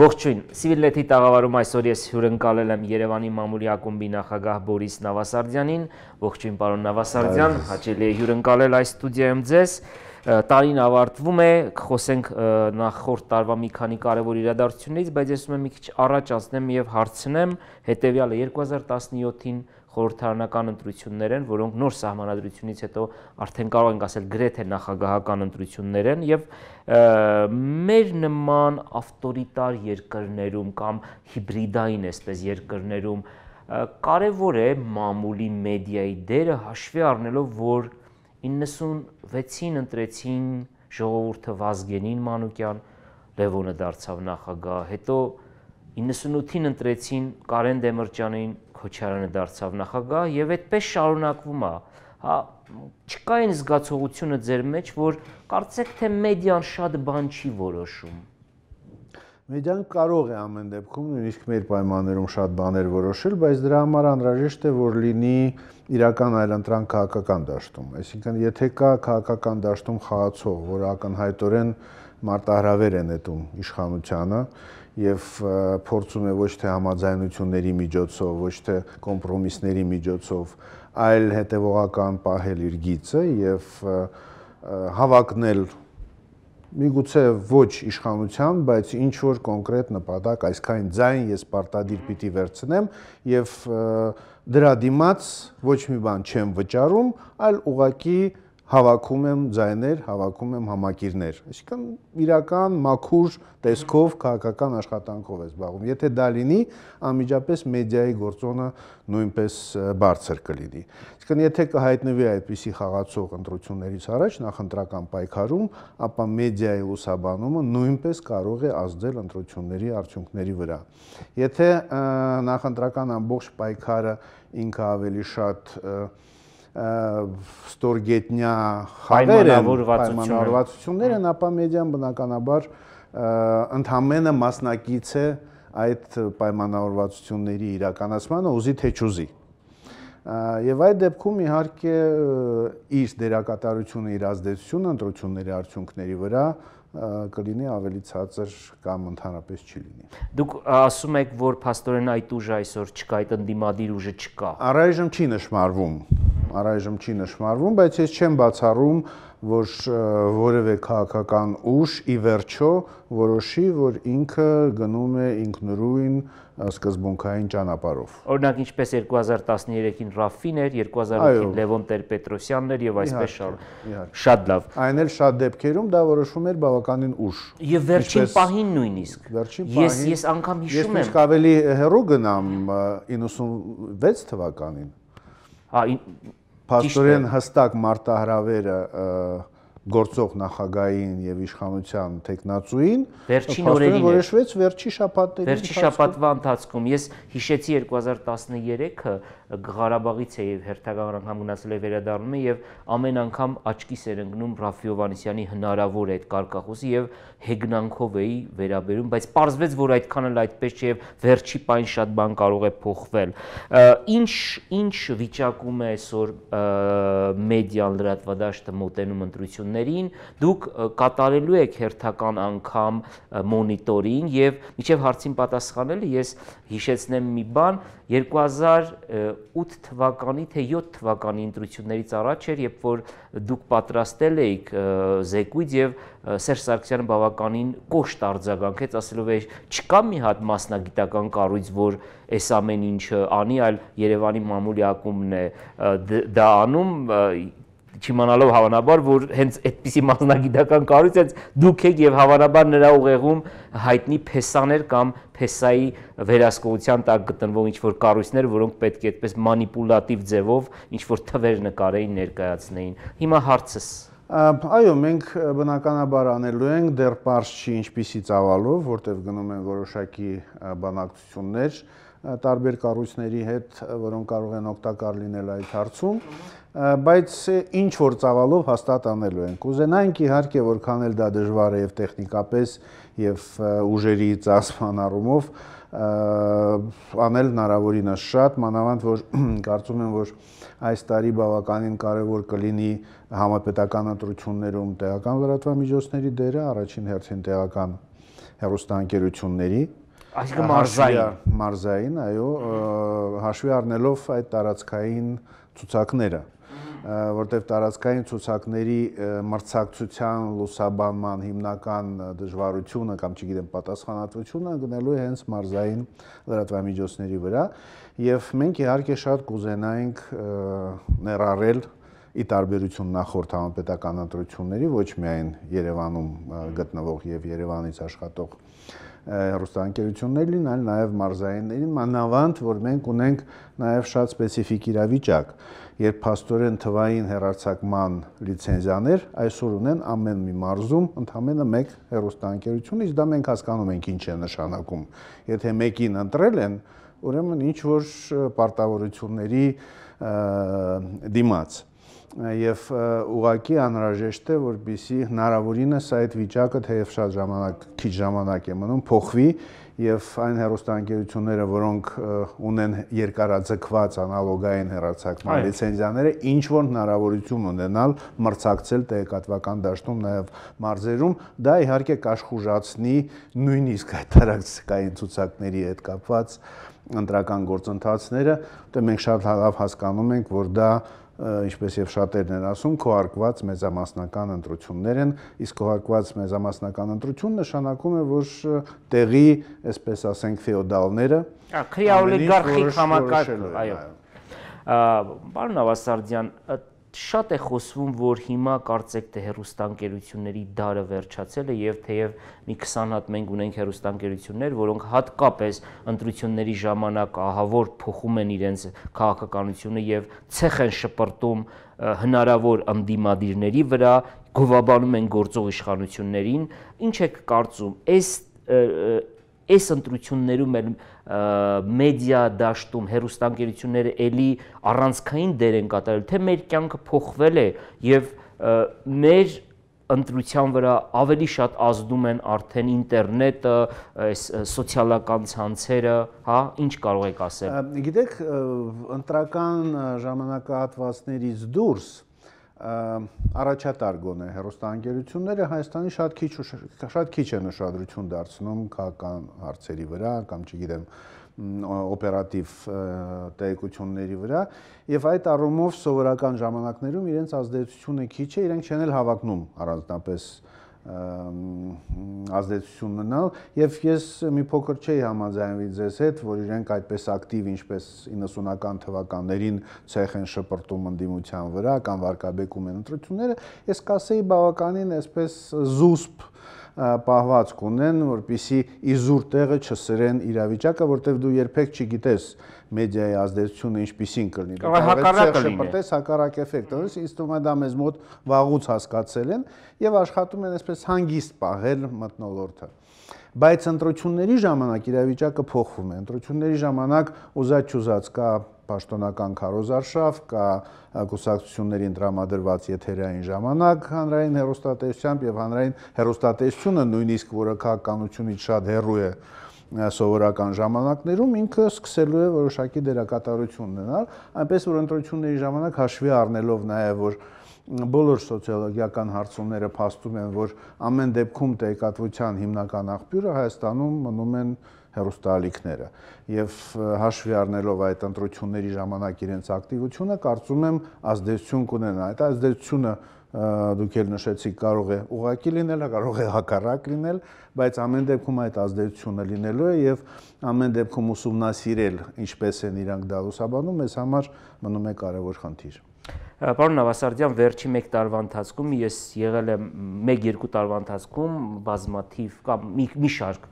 Ողջույն։ Սիվիլլեթի տաղավարում այսօր ես հյուրընկալել եմ Երևանի մամուլի ակումբի նախագահ Բորիս Նավասարդյանին։ Ողջույն, պարոն Նավասարդյան, հաճելի է հյուրընկալել այս ստուդիայում ձեզ։ Տարին ավարտվում է, կխոսենք նախորդ տարվա մի քանի կարևոր իրադարձություններից, բայց ես ուզում եմ մի քիչ առաջ անցնեմ եւ հարցնեմ հետեւյալը 2017-ին խորհրդարանական ընտրություններ են, որոնք նոր սահմանադրությունից հետո արդեն կարող ենք ասել գրեթե նախագահական ընտրություններ են եւ մեր նման ավտորիտար երկրներում կամ հիբրիդային այսպես երկրներում կարևոր է մամուլի մեդիայի դերը հաշվի առնելով, որ 96-ին ընտրեցին ժողովուրդը Վազգենին Մանուկյան, Լևոնը դարձավ նախագահ, հետո 98-ին ընտրեցին Կարեն Դեմրճանին, Քոչարյանը դարձավ նախագահ եւ այդպես շարունակվում է։ Հա չկա այն զգացողությունը ձեր մեջ, որ կարծեք թե մեդիան շատ բան չի որոշում։ Մեդիան կարող է ամեն դեպքում նույնիսկ մեր պայմաններում շատ բաներ որոշել, բայց դրա համար անհրաժեշտ է որ լինի իրական այլընտրանք քաղաքական դաշտում։ Այսինքն եթե կա քաղաքական դաշտում խաղացող, որ ակնհայտորեն մարտահրավեր է նետում իշխանությանը եւ փորձում է ոչ թե համաձայնությունների միջոցով, ոչ թե կոմպրոմիսների միջոցով, այլ հետեւողական պահել իր գիծը եւ հավակնել միգուցե ոչ իշխանության, բայց ինչ որ կոնկրետ նպատակ, այսքան ձայն ես պարտադիր պիտի վերցնեմ եւ դրա դիմաց ոչ մի բան չեմ վճարում, այլ ուղակի հավաքում եմ ձայներ, հավաքում եմ համակիրներ։ Այսինքն իրական մաքուր տեսքով քաղաքական աշխատանքով է զբաղվում։ Եթե դա լինի, անմիջապես մեդիայի գործոնը նույնպես բարձր կլինի։ Այսինքն եթե կհայտնվի այդպիսի խաղացող ընտրություններից առաջ նախընտրական պայքարում, ապա մեդիայի լուսաբանումը նույնպես կարող է ազդել ընտրությունների արդյունքների վրա։ Եթե նախընտրական ամբողջ պայքարը ինքը ավելի շատ և, ստորգետնյա խաղերը, պայմանավորվածությունները, ապա մեդիան բնականաբար ընդհանրը մասնակից է այդ պայմանավորվածությունների իրականացմանը, ուզի թե չուզի։ Եվ այդ դեպքում իհարկե իր դերակատարությունը, իր ազդեցությունը ընտրությունների արդյունքների վրա կլինի ավելի ցածր կամ ընդհանրապես չի լինի։ Դուք ասում եք, որ փաստորեն այդ ուժը այսօր չկա, այդ ընդդիմադիր ուժը չկա։ Առայժմ չի նշмарվում առայժմ չի նշмарվում, բայց ես չեմ բացառում, որ որևէ քաղաքական ուժ ի վերջո որոշի, որ ինքը գնում է ինքնուրույն սկզբունքային ճանապարհով։ Օրինակ ինչպես 2013-ին Ռաֆին էր, 2008-ին Լևոն Տեր-Պետրոսյանն էր եւ այսպես շարունակ։ Շատ լավ։ Այն էլ շատ դեպքերում դա որոշվում էր բավականին ուշ։ Եվ վերջին պահին նույնիսկ։ Վերջին պահին։ Ես ես անգամ հիշում եմ։ Ես ավելի հեռու գնամ 96 թվականին։ Հա Փաստորեն հստակ մարտահրավերը գործող նախագահային եւ իշխանության տեխնացուին վերջին օրերին որոշվեց վերջի շաբաթների վերջի շաբաթվա ընթացքում ես հիշեցի 2013-ը Ղարաբաղից է եւ հերթական անգամ գնացել է վերադառնում է եւ ամեն անգամ աչքիս էր ընկնում Ռաֆ Հովանեսյանի հնարավոր այդ կարկախոսը եւ հեգնանքով էի վերաբերում, բայց պարզվեց, որ այդքան էլ այդպես չէ եւ վերջի պայն շատ բան կարող է փոխվել։ Ինչ ինչ վիճակում է այսօր մեդիան լրատվադաշտը մոտենում ընտրություններին, դուք կատարելու եք հերթական անգամ մոնիտորինգ եւ միջև հարցին պատասխանելը ես հիշեցնեմ մի բան 2000 8 թվականի թե 7 թվականի ընտրություններից առաջ էր, երբ որ դուք պատրաստել էիք զեկույց եւ Սերժ Սարգսյանը բավականին կոշտ արձագանքեց, ասելով էր, չկա մի հատ մասնագիտական կառույց, որ այս ամեն ինչը անի, այլ Երևանի մամուլի ակումբն է դա անում չիմանալով հավանաբար, որ հենց այդպիսի մասնագիտական կառույց հենց դուք եք եւ հավանաբար նրա ուղեղում հայտնի փեսաներ կամ փեսայի վերահսկողության տակ գտնվող ինչ որ կառույցներ, որոնք պետք է այդպես մանիպուլատիվ ձևով ինչ որ թվեր նկարեին, ներկայացնեին։ Հիմա հարցս Այո, մենք բնականաբար անելու ենք դեռ པարզ չի ինչպիսի ծավալով, որտեվ գնում են որոշակի բանակցություններ, տարբեր կառույցների հետ, որոնք կարող են օգտակար լինել այդ հարցում բայց ինչ որ ծավալով հաստատ անելու ենք։ Կուզենայինք իհարկե որքան էլ դա դժվար է եւ տեխնիկապես եւ ուժերի ծախսման առումով անել հնարավորինս շատ, մանավանդ որ կարծում եմ որ այս տարի բավականին կարևոր կլինի համապետական ընտրություններում տեղական լրատվամիջոցների դերը առաջին հերթին տեղական հերոստանգերությունների Այսինքն մարզային մարզային, այո, հաշվի առնելով այդ տարածքային ցուցակները որտեվ տարածքային ցուցակների մրցակցության լուսաբանման հիմնական դժվարությունը կամ չգիտեմ պատասխանատվությունը գնելու է հենց մարզային լրատվամիջոցների վրա եւ մենք իհարկե շատ կուզենայինք ներառել ի տարբերություն նախորդ համապետական ընտրությունների ոչ միայն Երևանում գտնվող եւ Երևանից աշխատող հեռուստաընկերություններին, այլ նաև մարզայիններին, մանավանդ որ մենք ունենք նաև շատ սպეციფიկ իրավիճակ, երբ աստորեն թվային հերարցակման լիցենզիաներ այսօր ունեն ամեն մի մարզում ընդամենը 1 հեռուստաընկերություն, իսկ դա մենք հասկանում ենք ինչ է նշանակում։ Եթե մեկին ընտրել են, ուրեմն ինչ որ պարտավորությունների դիմաց եւ ուղակի անհրաժեշտ է որբիսի հնարավորինս այդ վիճակը թեև շատ ժամանակ քիչ ժամանակ է մնում փոխվի եւ այն հերոստանգերությունները, որոնք ունեն երկարաձգված անալոգային հերացակման լիցենզիաները, ինչ որ հնարավորություն ունենալ մրցակցել տեղեկատվական դաշտում նաեւ մարզերում, դա իհարկե կաշխուժացնի նույնիսկ այդ տարածքային ցուցակների հետ կապված ընտրական գործընթացները, որտեղ մենք շատ լավ հասկանում ենք, որ դա և, ինչպես եւ շատերն են ասում, քոհարկված մեզամասնական ընտրություններ են, իսկ քոհարկված մեզամասնական ընտրություն նշանակում է, որ տեղի, այսպես ասենք, ֆեոդալները, քրեա օլիգարխիկ համակարգ, այո։ Պարոն Ավասարդյան, շատ է խոսվում, որ հիմա կարծեք թե հերոստանգերությունների դարը վերջացել է եւ թեև մի 20 հատ մենք ունենք հերոստանգերություններ, որոնք հատկապես ընտրությունների ժամանակ ահավոր փոխում են իրենց քաղաքականությունը եւ ցեխ են շպրտում հնարավոր անդիմադիրների վրա, գովաբանում են գործող իշխանություններին։ Ինչ եք կարծում, այս այս ընտրություններում էլ մեդիա դաշտում հերոստանգերությունները ելի առանցքային դեր են կատարել, թե մեր կյանքը փոխվել է եւ մեր ընտրության վրա ավելի շատ ազդում են արդեն ինտերնետը, այս սոցիալական ցանցերը, հա, ինչ կարող եք ասել։ Գիտեք, ընտրական ժամանակահատվածներից դուրս առաջատար գոնե հերոստանգերությունները Հայաստանի շատ քիչ շատ քիչ են ուշադրություն դարձնում քաղաքական հարցերի վրա կամ չգիտեմ օպերատիվ տեղեկությունների վրա եւ այդ առումով սովորական ժամանակներում իրենց ազդեցությունը քիչ է, իրենք չեն էլ հավակնում առանձնապես ազդեցություն ունենալ եւ ես մի փոքր չէի համաձայնվի ձեզ հետ, որ իրենք այդպես ակտիվ ինչպես 90-ական թվականներին ցեխ են շփրտում ընդդիմության վրա կամ վարկաբեկում են ընտրությունները, ես կասեի բավականին այսպես զուսպ պահված կունեն, որպիսի իզուր տեղը չսրեն իրավիճակը, որտեվ դու երբեք չգիտես մեդիայի ազդեցությունը ինչպիսին կլինի։ Կարող է հակառակը լինի։ Շփրտես հակառակ էֆեկտ, որից ինստում է դա մեզ մոտ վաղուց հասկացել են եւ աշխատում են այսպես հանգիստ պահել մտնոլորտը։ Բայց ընտրությունների ժամանակ իրավիճակը փոխվում է։ Ընտրությունների ժամանակ ուզած-չուզած կա պաշտոնական քարոզարշավ, կա կուսակցությունների ընդրամադրված եթերային ժամանակ հանրային հերոստատեսությամբ եւ հանրային հերոստատեսությունը նույնիսկ որը քաղաքականությունից շատ հեռու է սովորական ժամանակներում ինքը սկսելու է որոշակի դերակատարություն ունենալ, այնպես որ ընտրությունների ժամանակ հաշվի առնելով նաեւ որ բոլոր սոցիոլոգիական հարցումները փաստում են, որ ամեն դեպքում տեղեկատվության հիմնական աղբյուրը Հայաստանում մնում են հերոստալիքները եւ հաշվի առնելով այդ ընտրությունների ժամանակ իրենց ակտիվությունը կարծում եմ ազդեցություն կունենա այդ ազդեցությունը դուք ել նշեցիք կարող է ուղակի լինել, կարող է հակառակ լինել, բայց ամեն դեպքում այդ ազդեցությունը լինելու է եւ ամեն դեպքում ուսումնասիրել ինչպես են իրանք դա լուսաբանում, ես համար մնում է կարևոր խնդիր։ Պարոն Նավասարդյան, վերջի 1 տարվա ընթացքում ես եղել եմ 1-2 տարվա ընթացքում բազմաթիվ կամ մի, մի շարք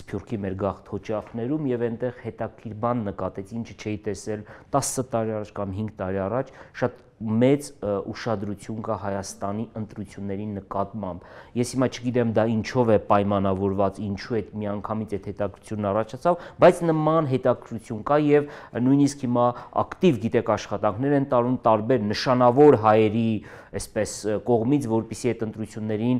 Սփյուռքի մեր գաղթ հոճախներում եւ այնտեղ հետաքրքիր բան նկատեցի, ինչը չէի տեսել 10 տարի առաջ կամ 5 տարի առաջ, շատ մեծ ուշադրություն կա Հայաստանի ընտրությունների նկատմամբ։ Ես հիմա չգիտեմ դա ինչով է պայմանավորված, ինչու է միանգամից այդ հետաքրությունն առաջացավ, բայց նման հետաքրություն կա եւ նույնիսկ հիմա ակտիվ գիտեք աշխատանքներ են տարուն տարբեր նշանավոր հայերի այսպես կողմից, որpիսի այդ ընտրություններին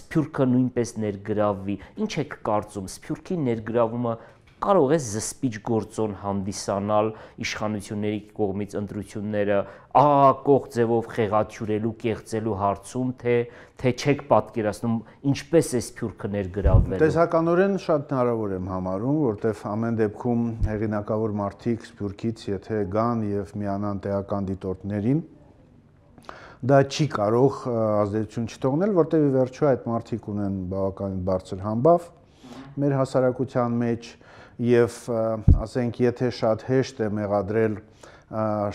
սփյուրքը նույնպես ներգրավվի։ Ինչ եք կարծում, սփյուրքի ներգրավումը կարող ես զսպիչ գործոն հանդիսանալ իշխանությունների կողմից ընտրությունները ահակող ձևով խեղաթյուրելու, կեղծելու հարցում, թե թե չեք պատկերացնում ինչպես է սփյուրքը ներգրավվել։ Տեսականորեն շատ հնարավոր եմ համարում, որտեվ ամեն դեպքում հեղինակավոր մարդիկ սփյուրքից եթե գան եւ միանան տեղական դիտորդներին, դա չի կարող ազդեցություն չթողնել, որտեղ ի վերջո այդ մարդիկ ունեն բավականին բարձր համբավ մեր հասարակության մեջ եւ ասենք եթե շատ հեշտ է մեղադրել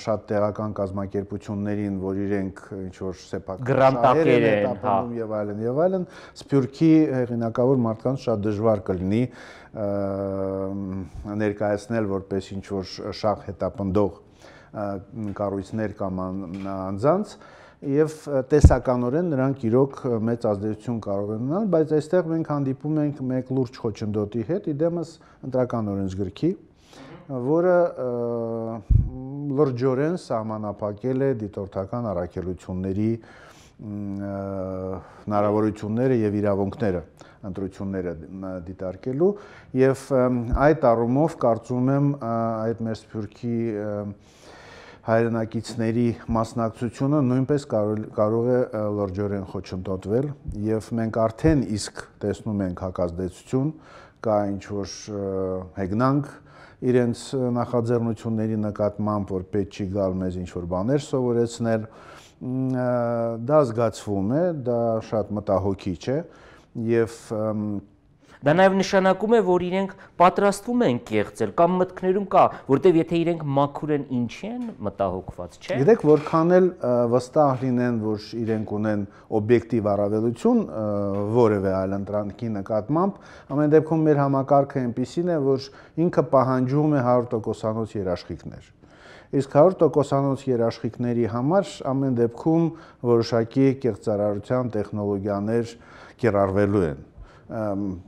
շատ տեղական կազմակերպություններին, որ իրենք ինչ որ սեփական գրանտակեր են հա։ ապրում եւ այլն եւ այլն, Սփյուռքի հեղինակավոր մարդկանց շատ դժվար կլինի ներկայացնել որպես ինչ որ շախ հետապնդող կառույցներ կամ անձանց, ան, եւ տեսականորեն նրանք իրոք մեծ ազդեցություն կարող են ունենալ, բայց այստեղ մենք հանդիպում ենք մեկ լուրջ խոչընդոտի հետ, իդեմս ընտրական օրենսգրքի, որը լրջորեն սահմանափակել է դիտորդական առաքելությունների հնարավորությունները եւ իրավունքները ընտրությունները դիտարկելու եւ այդ առումով կարծում եմ այդ մեր սփյուռքի և, հայրենակիցների մասնակցությունը նույնպես կարող, կարող է լրջորեն խոչընդոտվել եւ մենք արդեն իսկ տեսնում ենք հակազդեցություն, կա ինչ որ հեգնանք իրենց նախաձեռնությունների նկատմամբ, որ պետք չի գալ մեզ ինչ որ բաներ սովորեցնել, դա զգացվում է, դա շատ մտահոգիչ է եւ և, և Դա նաև նշանակում է, որ իրենք պատրաստվում են կեղծել կամ մտքներում կա, որտեվ եթե իրենք մաքուր են, ինչի են մտահոգված, չէ՞։ Գիտեք, որքան էլ վստահ լինեն, որ իրենք ունեն օբյեկտիվ առավելություն որևէ այլ ընտրանքի նկատմամբ, ամեն դեպքում մեր համակարգը այնպիսին է, որ ինքը պահանջում է 100%-անոց երաշխիքներ իսկ 100%-անոց երաշխիքների համար ամեն դեպքում որոշակի կեղծարարության տեխնոլոգիաներ կիրառվելու են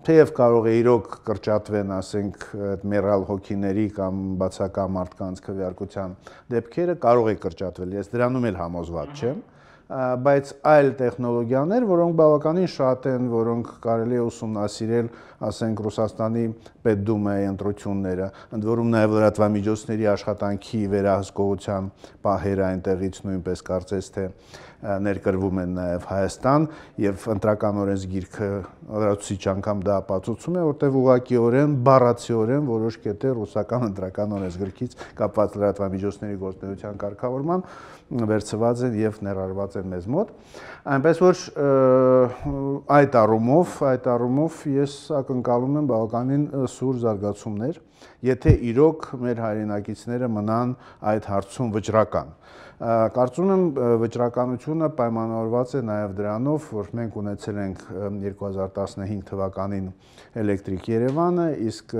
թեև կարող է իրոք կրճատվեն, ասենք, այդ մերալ հոգիների կամ բացակա մարդկանց քվեարկության դեպքերը կարող է կրճատվել։ Ես դրանում էլ համոզված չեմ, բայց այլ տեխնոլոգիաներ, որոնք բավականին շատ են, որոնք կարելի է ուսումնասիրել, ասենք Ռուսաստանի Պետդումայի ընտրությունները, ընդ որում նաև լրատվամիջոցների աշխատանքի վերահսկողության պահերը այնտեղից նույնպես կարծես թե ներկրվում են նաև Հայաստան եւ ընտրականորեն զգիրքը լրացուցիչ անգամ դա ապացուցում է, որտեղ ուղղակիորեն բառացիորեն որոշ կետեր ռուսական ընտրականորեն զգիրքից կապված լրատվամիջոցների գործնեության կարգավորման վերծված են եւ ներառված են մեզ մոտ։ Այնպես որ այդ առումով, այդ առումով ես ակնկալում եմ բավականին սուր զարգացումներ, եթե իրոք մեր հայրենակիցները մնան այդ հարցում վճռական։ Ա Կարծում եմ վճռականությունը պայմանավորված է նաև դրանով, որ մենք ունեցել ենք 2015 թվականին Էլեկտրիկ Երևանը, իսկ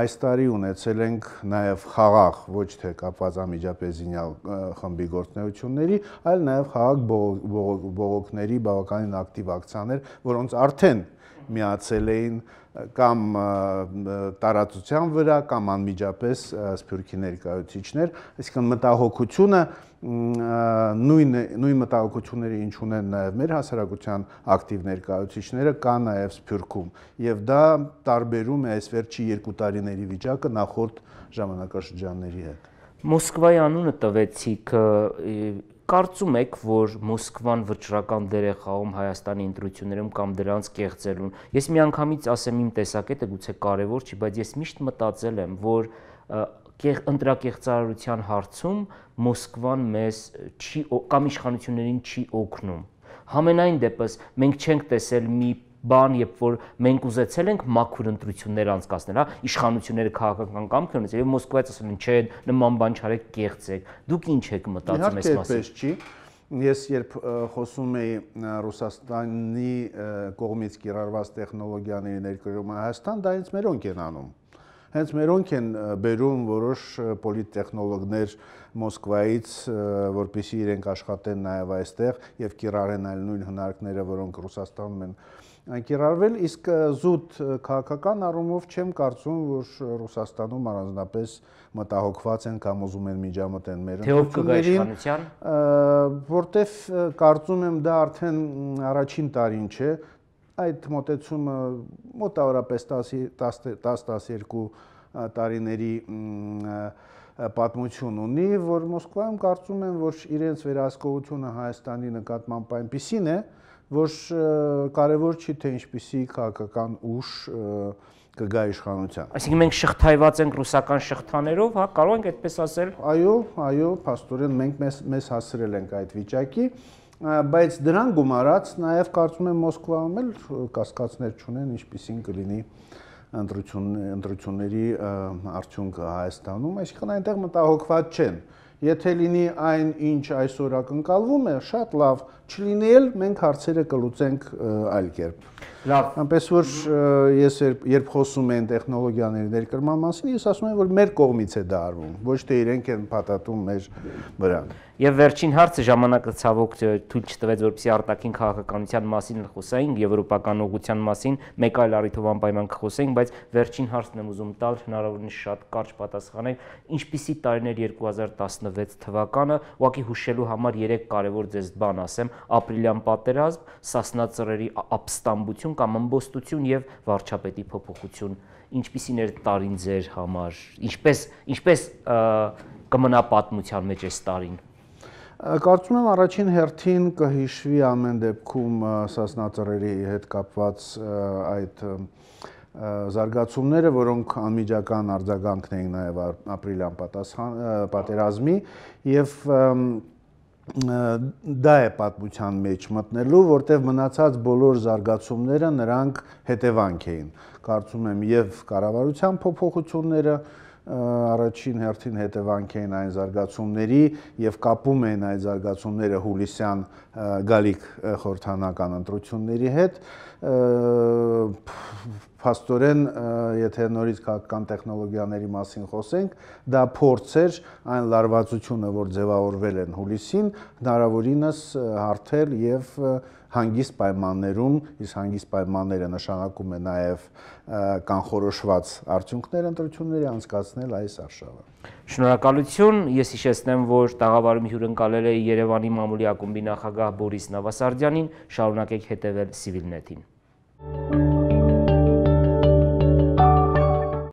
այս տարի ունեցել ենք նաև խաղաղ, ոչ թե կապված ամիջապեզինյալ խմբի գործնեությունների, այլ նաև խաղաղ բողոքների բավականին ակտիվ ակցիաներ, որոնց արդեն միացել էին կամ տարածության վրա կամ անմիջապես սփյուռքի ներկայացուցիչներ, այսինքն մտահոգությունը նույն նույն մտահոգությունները ինչ ունեն նաև մեր հասարակության ակտիվ ներկայացուցիչները կա նաև սփյուռքում եւ դա տարբերում է այս վերջի երկու տարիների վիճակը նախորդ ժամանակաշրջանների հետ Մոսկվայի անունը տվեցիք կարծում եք, որ Մոսկվան վճռական դեր է խաղում Հայաստանի ընտրություններում կամ դրանց կեղծելուն։ Ես միանգամից ասեմ իմ տեսակետը գուցե կարևոր չի, բայց ես միշտ մտածել եմ, որ ընտրակեղծարարության հարցում Մոսկվան մեզ չի կամ իշխանություններին չի օգնում։ Համենայն դեպս մենք չենք տեսել մի բան, երբ որ մենք ուզեցել ենք մաքուր ընտրություններ անցկացնել, հա, իշխանությունները քաղաքական կամք ունեցել եւ Մոսկվայից ասել են, չէ, նման բան չարեք, կեղծեք։ Դուք ինչ եք մտածում այս մասին։ Իհարկե, չի։ Ես երբ խոսում էի Ռուսաստանի կողմից կիրառված տեխնոլոգիաների ներկայումը Հայաստան, դա ինձ մերոնք են անում։ Հենց մերոնք են բերում որոշ պոլիттեխնոլոգներ Մոսկվայից, որպիսի իրենք աշխատեն նաև այստեղ եւ կիրառեն այլ նույն հնարքները, որոնք Ռուսաստանում են կիրառվել, իսկ զուտ քաղաքական առումով չեմ կարծում, որ Ռուսաստանում առանձնապես մտահոգված են կամ ուզում են միջամտեն մեր ընտրություններին։ Թե ով կգա իշխանության։ Որտեվ կարծում եմ դա արդեն առաջին տարին չէ, այդ մոտեցումը մոտավորապես 10-12 տարիների պատմություն ունի, որ Մոսկվայում կարծում եմ, որ իրենց վերահսկողությունը Հայաստանի նկատմամբ այնպեսին է, որ որ կարևոր չի թե ինչպիսի քաղաքական ուժ կգա իշխանության։ Այսինքն մենք շղթայված ենք ռուսական շղթաներով, հա, կարող ենք այդպես ասել։ Այո, այո, փաստորեն մենք մեզ մեզ հասցրել ենք այդ վիճակի, բայց դրան գումարած նաև կարծում եմ Մոսկվայում էլ կասկածներ չունեն, ինչպիսին կլինի ընտրություն ընտրությունների արդյունքը Հայաստանում, այսինքն այնտեղ մտահոգված չեն։ Ա, Եթե լինի այն, ինչ այսօր ակնկալվում է, շատ լավ, չլինի էլ մենք հարցերը կլուծենք այլ կերպ։ Լավ։ Այնպես որ ես երբ խոսում եմ տեխնոլոգիաների ներկրման մասին, ես ասում եմ, որ մեր կողմից է դա արվում, ոչ թե իրենք են պատատում մեր վրան։ Եվ վերջին հարցը ժամանակը ցավոք թույլ չտվեց, որպեսզի արտաքին քաղաքականության մասին խոսենք, եվրոպական ուղղության մասին, մեկ այլ առիթով անպայման կխոսենք, բայց վերջին հարցն եմ ուզում տալ, հնարավորինս շատ կարճ պատասխանեք, ինչպիսի տարիներ 2016 թվականը, ուղղակի հուշելու համար երեք կարևոր ձեզ բան ասեմ, ապրիլյան պատերազմ, սասնա ծռերի ապստամբություն փոփոխություն կամ ըմբոստություն եւ վարչապետի փոփոխություն, ինչպիսին էր տարին ձեր համար, ինչպես ինչպես կմնա պատմության մեջ այս տարին։ Կարծում եմ առաջին հերթին կհիշվի ամեն դեպքում սասնածռերի հետ կապված այդ զարգացումները, որոնք անմիջական արձագանքն էին նաև ապրիլյան պատերազմի եւ և, և դա է պատմության մեջ մտնելու, որտեվ մնացած բոլոր զարգացումները նրանք հետևանք էին։ Կարծում եմ եւ կառավարության փոփոխությունները առաջին հերթին հետևանք էին այն զարգացումների եւ կապում էին այդ զարգացումները հուլիսյան գալիք խորհրդանական ընտրությունների հետ, և, Փաստորեն, եթե նորից քաղաքական տեխնոլոգիաների մասին խոսենք, դա փորձ էր այն լարվածությունը, որ ձևավորվել են հուլիսին, հնարավորինս հարթել եւ հանգիստ պայմաններում, իսկ հանգիստ պայմանները նշանակում է նաև կանխորոշված արդյունքներ ընտրությունների անցկացնել այս արշավը։ Շնորհակալություն, ես հիշեցնեմ, որ տաղավարում հյուրընկալել է Երևանի մամուլի ակումբի նախագահ Բորիս Նավասարդյանին, շարունակեք հետևել Civilnet-ին։